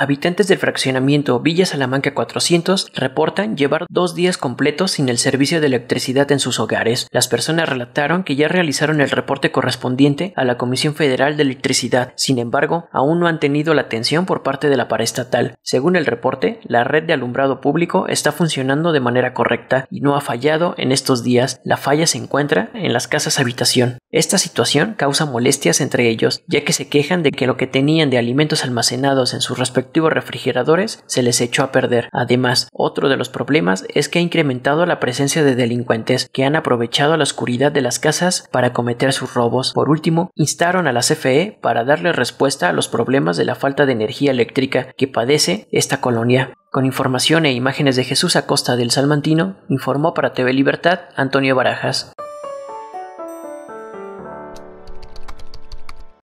Habitantes del fraccionamiento Villa Salamanca 400 reportan llevar dos días completos sin el servicio de electricidad en sus hogares. Las personas relataron que ya realizaron el reporte correspondiente a la Comisión Federal de Electricidad, sin embargo, aún no han tenido la atención por parte de la paraestatal. Según el reporte, la red de alumbrado público está funcionando de manera correcta y no ha fallado en estos días. La falla se encuentra en las casas habitación. Esta situación causa molestias entre ellos, ya que se quejan de que lo que tenían de alimentos almacenados en sus respectivos refrigeradores se les echó a perder. Además, otro de los problemas es que ha incrementado la presencia de delincuentes que han aprovechado la oscuridad de las casas para cometer sus robos. Por último, instaron a la CFE para darle respuesta a los problemas de la falta de energía eléctrica que padece esta colonia. Con información e imágenes de Jesús Acosta del Salmantino, informó para TV Libertad Antonio Barajas.